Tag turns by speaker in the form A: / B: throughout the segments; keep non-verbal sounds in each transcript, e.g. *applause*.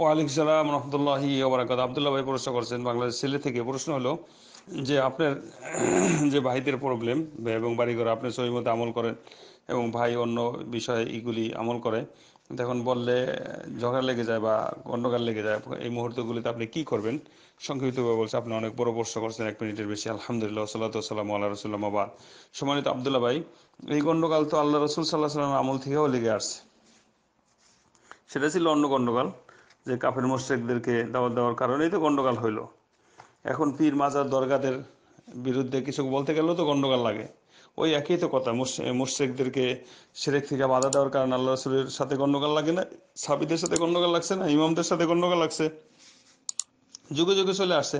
A: ওয়ালাইকুম সালাম রহমতুল্লাহি ওবরাকাত আবদুল্লাহ ভাই প্রশ্ন করছেন বাংলাদেশ ছেলে থেকে প্রশ্ন হলো যে আপনার *clears throat* যে ভাইদের প্রবলেম এবং বাড়িঘর আপনি সহি মতো আমল করেন এবং ভাই অন্য বিষয়ে এগুলি আমল করে তখন বললে ঝগড়া লেগে যায় বা গণ্ডগাল লেগে যায় এই মুহূর্তগুলিতে আপনি কি করবেন সংক্ষিপ্তভাবে বলছে আপনি অনেক বড় প্রশ্ন করছেন এক মিনিটের বেশি আলহামদুলিল্লাহ সাল্লাম আল্লাহ রসুল্লাম আবার সম্মানিত আবদুল্লাহ ভাই এই গণ্ডগাল তো আল্লাহ রসুল সাল্লাহ সাল্লাম আমল থেকেও লেগে আসছে সেটা ছিল অন্য গণ্ডগাল যে কাফের মোশেকদেরকে দাওয়াত দেওয়ার কারণেই তো গণ্ডগোল হইল এখন পীর মাজার দরগাদের বিরুদ্ধে কিছু বলতে গেলেও তো গণ্ডগোল লাগে ওই একই তো কথা মোশেকদেরকে সেরেক থেকে বাধা দেওয়ার কারণ আল্লাহ রসুলের সাথে গণ্ডগোল লাগে না সাবিদের সাথে গণ্ডগোল লাগছে না ইমামদের সাথে গণ্ডগোল লাগছে যুগে যুগে চলে আসে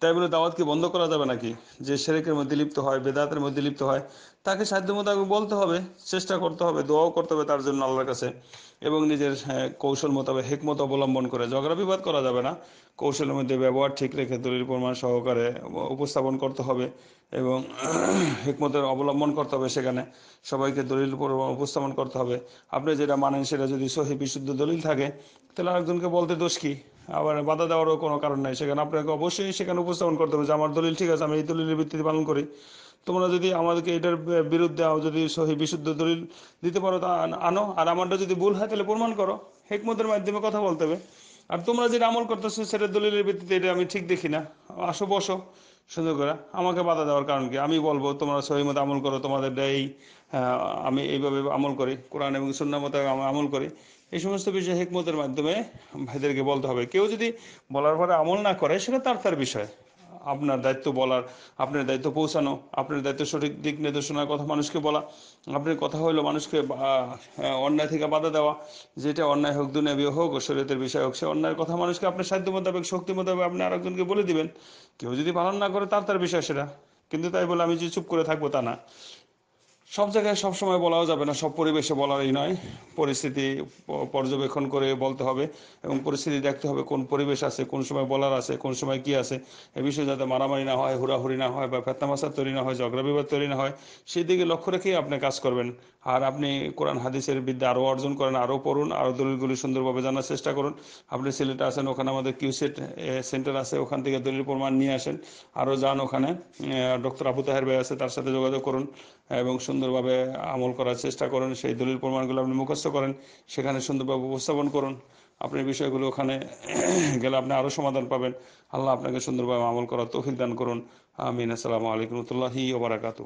A: তাই বলে কি বন্ধ করা যাবে নাকি যে সেরেকের মধ্যে লিপ্ত হয় বেদাতের মধ্যে লিপ্ত হয় তাকে সাধ্য মোতাবেক বলতে হবে চেষ্টা করতে হবে দোয়াও করতে হবে তার জন্য আল্লাহর কাছে এবং নিজের হ্যাঁ, কৌশল মোতাবেক হেকমত অবলম্বন করে ঝগড়া বিবাদ করা যাবে না কৌশলের মধ্যে ব্যবহার ঠিক রেখে দলিল প্রমাণ সহকারে উপস্থাপন করতে হবে এবং *clears throat* হেকমতের অবলম্বন করতে হবে সেখানে সবাইকে দলিল প্রমাণ উপস্থাপন করতে হবে আপনি যেটা মানেন সেটা যদি সহি বিশুদ্ধ দলিল থাকে তাহলে আরেকজনকে বলতে দোষ কী আবার বাধা দেওয়ারও কোনো কারণ নাই সেখানে আপনাকে অবশ্যই সেখানে উপস্থাপন করতে হবে যে আমার দলিল ঠিক আছে আমি এই দলিলের ভিত্তিতে পালন করি তোমরা যদি আমাদেরকে এটার বিরুদ্ধে যদি সহি বিশুদ্ধ দলিল দিতে পারো তা আনো আর আমারটা যদি ভুল হয় তাহলে প্রমাণ করো হেকমতের মাধ্যমে কথা বলতে হবে আর তোমরা যেটা আমল করতেছো সেটা দলিলের ভিত্তিতে এটা আমি ঠিক দেখি না আসো বসো করে আমাকে বাধা দেওয়ার কারণ কি আমি বলবো তোমরা সহি মতো আমল করো তোমাদের দেয় আমি এইভাবে আমল করি কোরআন এবং সুন্না মতো আমল করি এই সমস্ত বিষয়ে হেকমতের মাধ্যমে ভাইদেরকে বলতে হবে কেউ যদি বলার পরে আমল না করে সেটা তার তার বিষয় আপনার দায়িত্ব বলার আপনার দায়িত্ব পৌঁছানো আপনার দায়িত্ব সঠিক দিক নির্দেশনার কথা মানুষকে বলা আপনার কথা হলো মানুষকে অন্যায় থেকে বাধা দেওয়া যেটা অন্যায় হোক দুনিয়া হোক ও শরীরের বিষয় হোক সে অন্যায়ের কথা মানুষকে আপনার সাধ্য মোতাবেক শক্তি মোতাবেক আপনি আরেকজনকে বলে দিবেন কেউ যদি পালন না করে তার তার বিষয় সেটা কিন্তু তাই বলে আমি যে চুপ করে থাকবো তা না সব জায়গায় সব সময় বলাও যাবে না সব পরিবেশে বলারই নয় পরিস্থিতি পর্যবেক্ষণ করে বলতে হবে এবং পরিস্থিতি দেখতে হবে কোন পরিবেশ আছে কোন সময় বলার আছে কোন সময় কি আছে এ বিষয়ে যাতে মারামারি না হয় হুড়াহুড়ি না হয় বা ফেতনামাসা তৈরি না হয় ঝগড়া বিবাদ তৈরি না হয় সেই দিকে লক্ষ্য রেখেই আপনি কাজ করবেন আর আপনি কোরআন হাদিসের বিদ্যা আরও অর্জন করেন আরও পড়ুন আরও দলিলগুলি সুন্দরভাবে জানার চেষ্টা করুন আপনি সিলেটে আসেন ওখানে আমাদের কিউসেট সেন্টার আছে ওখান থেকে দলিল প্রমাণ নিয়ে আসেন আরও যান ওখানে ডক্টর আবু তাহের ভাই আছে তার সাথে যোগাযোগ করুন এবং সুন্দরভাবে আমল করার চেষ্টা করেন সেই দলিল প্রমাণগুলো আপনি মুখস্থ করেন সেখানে সুন্দরভাবে উপস্থাপন করুন আপনি বিষয়গুলো ওখানে *clears throat* গেলে আপনি আরও সমাধান পাবেন আল্লাহ আপনাকে সুন্দরভাবে আমল করার তৌফিক দান করুন আমিন আসসালামু আলাইকুম রহমতুল্লাহি ওবরাকাতু